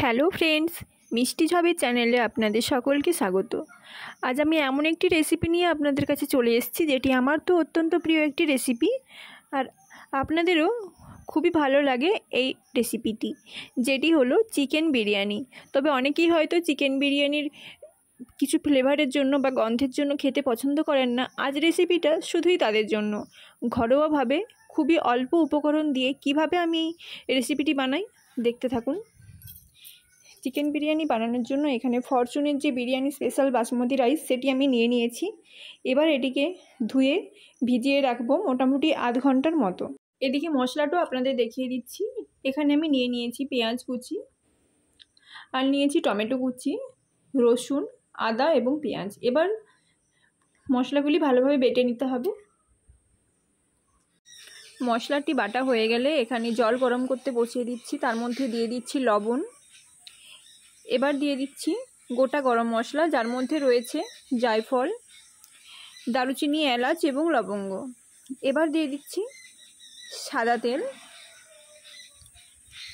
hello friends মিষ্টি ঝবে চ্যানেলে আপনাদের সকলকে স্বাগত আজ আমি এমন একটি রেসিপি নিয়ে আপনাদের কাছে চলে এসেছি যেটি আমার তো অত্যন্ত প্রিয় একটি রেসিপি আর আপনাদেরও খুবই ভালো লাগে এই রেসিপিটি যেটি হলো চিকেন বিরিয়ানি তবে অনেকেই হয়তো চিকেন বিরিয়ানির কিছু ফ্লেভারের জন্য বা গন্ধের জন্য খেতে পছন্দ করেন না আজ রেসিপিটা শুধুই তাদের জন্য ঘরোয়াভাবে খুবই অল্প উপকরণ দিয়ে কিভাবে আমি রেসিপিটি বানাই দেখতে থাকুন চিকেন বিরিয়ানি বানানোর জন্য এখানে ফরচুনের যে বিরিয়ানি স্পেশাল বাসমতি রাইস সেটি আমি নিয়ে নিয়েছি এবার এটিকে ধুয়ে ভিজিয়ে রাখবো মোটামুটি আধ ঘন্টার মতো এদিকে মশলাটাও আপনাদের দেখিয়ে দিচ্ছি এখানে আমি নিয়ে নিয়েছি পেঁয়াজ কুচি আর নিয়েছি টমেটো কুচি রসুন আদা এবং পেঁয়াজ এবার মশলাগুলি ভালোভাবে বেটে নিতে হবে মশলাটি বাটা হয়ে গেলে এখানে জল গরম করতে বসিয়ে দিচ্ছি তার মধ্যে দিয়ে দিচ্ছি লবণ এবার দিয়ে দিচ্ছি গোটা গরম মশলা যার মধ্যে রয়েছে জায়ফল দারুচিনি এলাচ এবং লবঙ্গ এবার দিয়ে দিচ্ছি সাদা তেল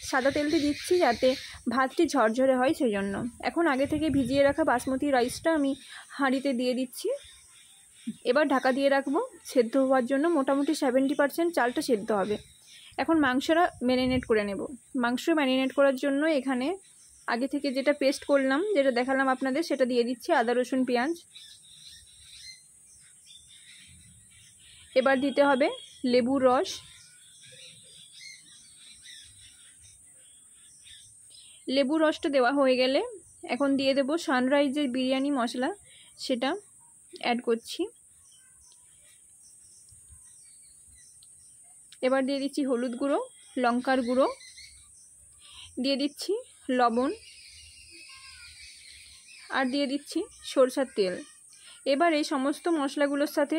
সাদা তেলটি দিচ্ছি যাতে ভাতটি ঝরঝরে হয় সেই জন্য এখন আগে থেকে ভিজিয়ে রাখা বাসমতি রাইসটা আমি হাঁড়িতে দিয়ে দিচ্ছি এবার ঢাকা দিয়ে রাখবো সেদ্ধ হওয়ার জন্য মোটামুটি সেভেন্টি পারসেন্ট চালটা সেদ্ধ হবে এখন মাংসটা ম্যারিনেট করে নেব মাংস ম্যারিনেট করার জন্য এখানে আগে থেকে যেটা পেস্ট করলাম যেটা দেখালাম আপনাদের সেটা দিয়ে দিচ্ছি আদা রসুন পেঁয়াজ এবার দিতে হবে লেবুর রস লেবু রসটা দেওয়া হয়ে গেলে এখন দিয়ে দেব সানরাইজের বিরিয়ানি মশলা সেটা অ্যাড করছি এবার দিয়ে দিচ্ছি হলুদ গুঁড়ো লঙ্কার গুঁড়ো দিয়ে দিচ্ছি লবণ আর দিয়ে দিচ্ছি সরষার তেল এবার এই সমস্ত মশলাগুলোর সাথে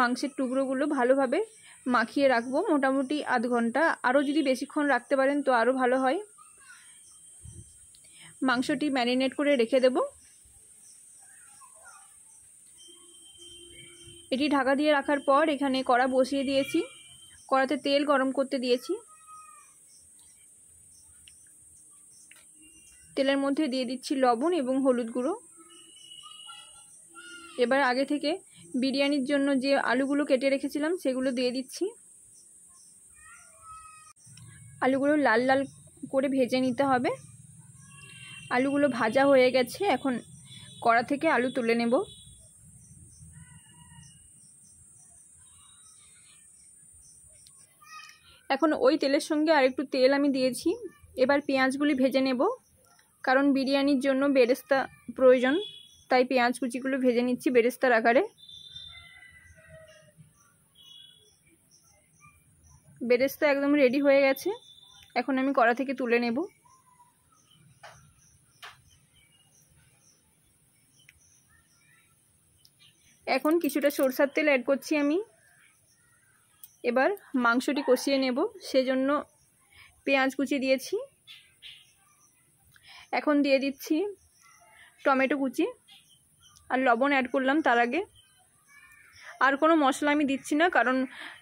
মাংসের টুকরোগুলো ভালোভাবে মাখিয়ে রাখবো মোটামুটি আধ ঘন্টা আরও যদি বেশিক্ষণ রাখতে পারেন তো আরও ভালো হয় মাংসটি ম্যারিনেট করে রেখে দেব এটি ঢাকা দিয়ে রাখার পর এখানে কড়া বসিয়ে দিয়েছি কড়াতে তেল গরম করতে দিয়েছি তেলের মধ্যে দিয়ে দিচ্ছি লবণ এবং হলুদ গুঁড়ো এবার আগে থেকে বিরিয়ানির জন্য যে আলুগুলো কেটে রেখেছিলাম সেগুলো দিয়ে দিচ্ছি আলুগুলো লাল লাল করে ভেজে নিতে হবে আলুগুলো ভাজা হয়ে গেছে এখন কড়া থেকে আলু তুলে নেব এখন ওই তেলের সঙ্গে আরেকটু তেল আমি দিয়েছি এবার পেঁয়াজগুলি ভেজে নেব কারণ বিরিয়ানির জন্য বেরেস্তা প্রয়োজন তাই পেঁয়াজ কুচিগুলো ভেজে নিচ্ছি বেরেস্তার আকারে বেরেস্তা একদম রেডি হয়ে গেছে এখন আমি কড়া থেকে তুলে নেব এখন কিছুটা সরষার তেল অ্যাড করছি আমি এবার মাংসটি কষিয়ে নেব সেজন্য পেঁয়াজ কুচি দিয়েছি এখন দিয়ে দিচ্ছি টমেটো কুচি আর লবণ অ্যাড করলাম তার আগে আর কোনো মশলা আমি দিচ্ছি না কারণ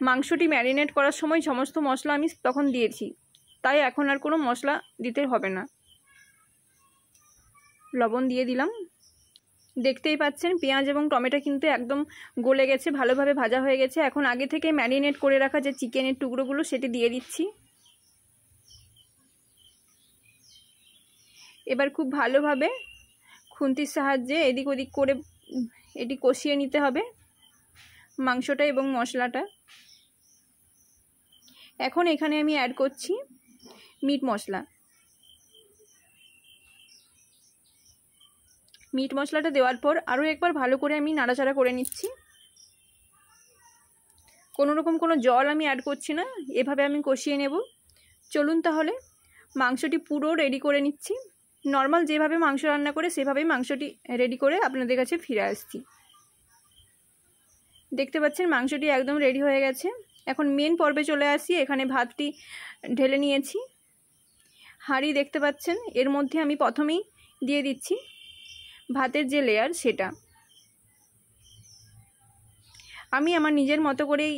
মাংসটি ম্যারিনেট করার সময় সমস্ত মশলা আমি তখন দিয়েছি তাই এখন আর কোনো মশলা দিতে হবে না লবণ দিয়ে দিলাম দেখতেই পাচ্ছেন পেঁয়াজ এবং টমেটো কিন্তু একদম গলে গেছে ভালোভাবে ভাজা হয়ে গেছে এখন আগে থেকে ম্যারিনেট করে রাখা যে চিকেনের টুকরোগুলো সেটি দিয়ে দিচ্ছি এবার খুব ভালোভাবে খুন্তির সাহায্যে এদিক ওদিক করে এটি কষিয়ে নিতে হবে মাংসটা এবং মশলাটা এখন এখানে আমি অ্যাড করছি মিট মশলা মিট মশলাটা দেওয়ার পর আরও একবার ভালো করে আমি নাড়াচাড়া করে নিচ্ছি কোনো রকম কোনো জল আমি অ্যাড করছি না এভাবে আমি কষিয়ে নেব চলুন তাহলে মাংসটি পুরো রেডি করে নিচ্ছি নর্মাল যেভাবে মাংস রান্না করে সেভাবেই মাংসটি রেডি করে আপনাদের কাছে ফিরে আসছি দেখতে পাচ্ছেন মাংসটি একদম রেডি হয়ে গেছে এখন মেন পর্বে চলে আসি এখানে ভাতটি ঢেলে নিয়েছি হাঁড়ি দেখতে পাচ্ছেন এর মধ্যে আমি প্রথমেই দিয়ে দিচ্ছি ভাতের যে লেয়ার সেটা আমি আমার নিজের মতো করেই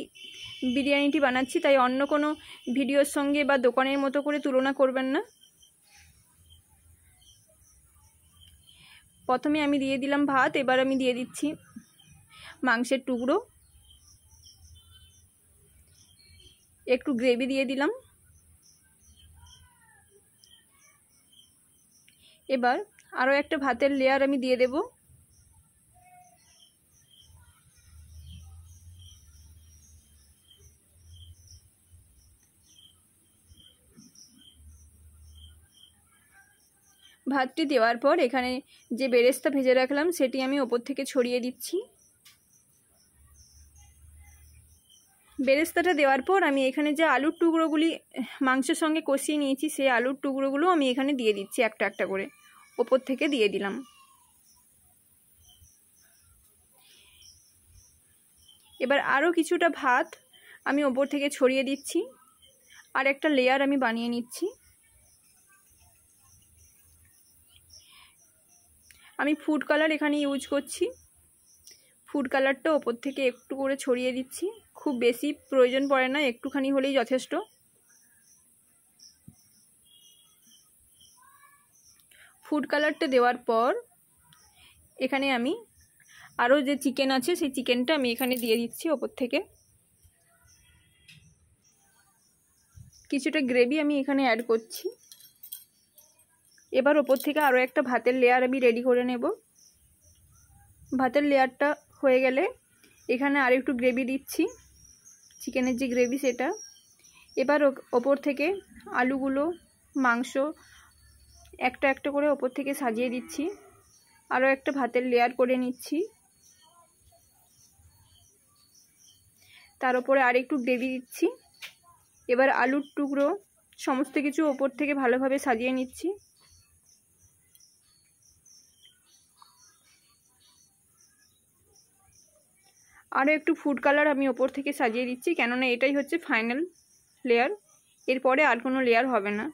বিরিয়ানিটি বানাচ্ছি তাই অন্য কোনো ভিডিওর সঙ্গে বা দোকানের মতো করে তুলনা করবেন না প্রথমে আমি দিয়ে দিলাম ভাত এবার আমি দিয়ে দিচ্ছি মাংসের টুকরো একটু গ্রেভি দিয়ে দিলাম এবার আরও একটা ভাতের লেয়ার আমি দিয়ে দেবো ভাতটি দেওয়ার পর এখানে যে বেরেস্তা ভেজে রাখলাম সেটি আমি ওপর থেকে ছড়িয়ে দিচ্ছি বেরেস্তাটা দেওয়ার পর আমি এখানে যে আলুর টুকরোগুলি মাংসের সঙ্গে কষিয়ে নিয়েছি সেই আলুর টুকরোগুলো আমি এখানে দিয়ে দিচ্ছি একটা একটা করে ওপর থেকে দিয়ে দিলাম এবার আরও কিছুটা ভাত আমি ওপর থেকে ছড়িয়ে দিচ্ছি আর একটা লেয়ার আমি বানিয়ে নিচ্ছি আমি ফুড কালার এখানে ইউজ করছি ফুড কালারটা ওপর থেকে একটু করে ছড়িয়ে দিচ্ছি খুব বেশি প্রয়োজন পড়ে না একটুখানি হলেই যথেষ্ট ফুড কালারটা দেওয়ার পর এখানে আমি আরও যে চিকেন আছে সেই চিকেনটা আমি এখানে দিয়ে দিচ্ছি ওপর থেকে কিছুটা গ্রেভি আমি এখানে অ্যাড করছি এবার ওপর থেকে আরও একটা ভাতের লেয়ার আমি রেডি করে নেব ভাতের লেয়ারটা হয়ে গেলে এখানে আর একটু গ্রেভি দিচ্ছি চিকেনের যে গ্রেভি সেটা এবার ওপর থেকে আলুগুলো মাংস একটা একটা করে ওপর থেকে সাজিয়ে দিচ্ছি আরও একটা ভাতের লেয়ার করে নিচ্ছি তার উপরে আর একটু গ্রেভি দিচ্ছি এবার আলুর টুকরো সমস্ত কিছু ওপর থেকে ভালোভাবে সাজিয়ে নিচ্ছি আরও একটু ফুড কালার আমি ওপর থেকে সাজিয়ে দিচ্ছি কেননা এটাই হচ্ছে ফাইনাল লেয়ার এরপরে আর কোনো লেয়ার হবে না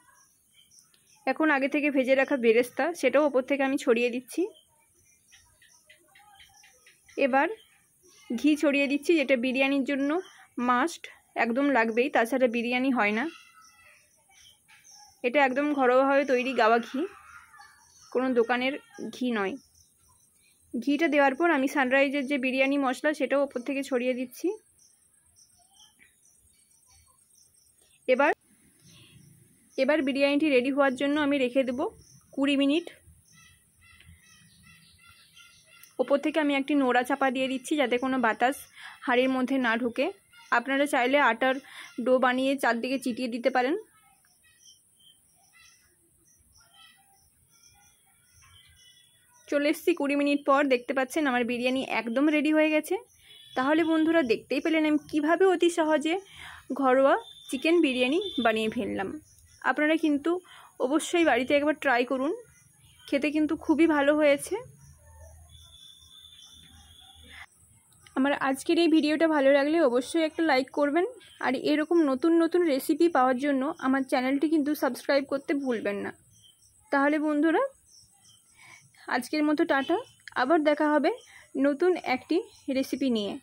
এখন আগে থেকে ভেজে রাখা বেরেস্তা সেটাও ওপর থেকে আমি ছড়িয়ে দিচ্ছি এবার ঘি ছড়িয়ে দিচ্ছি যেটা বিরিয়ানির জন্য মাস্ট একদম লাগবেই তাছাড়া বিরিয়ানি হয় না এটা একদম ঘরোয়াভাবে তৈরি গাওয়া ঘি কোনো দোকানের ঘি নয় ঘিটা দেওয়ার পর আমি সানরাইজের যে বিরিয়ানি মশলা সেটাও ওপর থেকে ছড়িয়ে দিচ্ছি এবার এবার বিরিয়ানিটি রেডি হওয়ার জন্য আমি রেখে দেব কুড়ি মিনিট ওপর থেকে আমি একটি নোড়া চাপা দিয়ে দিচ্ছি যাতে কোনো বাতাস হাড়ির মধ্যে না ঢুকে আপনারা চাইলে আটার ডো বানিয়ে চারদিকে চিটিয়ে দিতে পারেন চলে এসেছি কুড়ি মিনিট পর দেখতে পাচ্ছেন আমার বিরিয়ানি একদম রেডি হয়ে গেছে তাহলে বন্ধুরা দেখতেই পেলেন আমি কীভাবে অতি সহজে ঘরোয়া চিকেন বিরিয়ানি বানিয়ে ফেললাম আপনারা কিন্তু অবশ্যই বাড়িতে একবার ট্রাই করুন খেতে কিন্তু খুবই ভালো হয়েছে আমার আজকের এই ভিডিওটা ভালো লাগলে অবশ্যই একটা লাইক করবেন আর এরকম নতুন নতুন রেসিপি পাওয়ার জন্য আমার চ্যানেলটি কিন্তু সাবস্ক্রাইব করতে ভুলবেন না তাহলে বন্ধুরা আজকের মতো টাটা আবার দেখা হবে নতুন একটি রেসিপি নিয়ে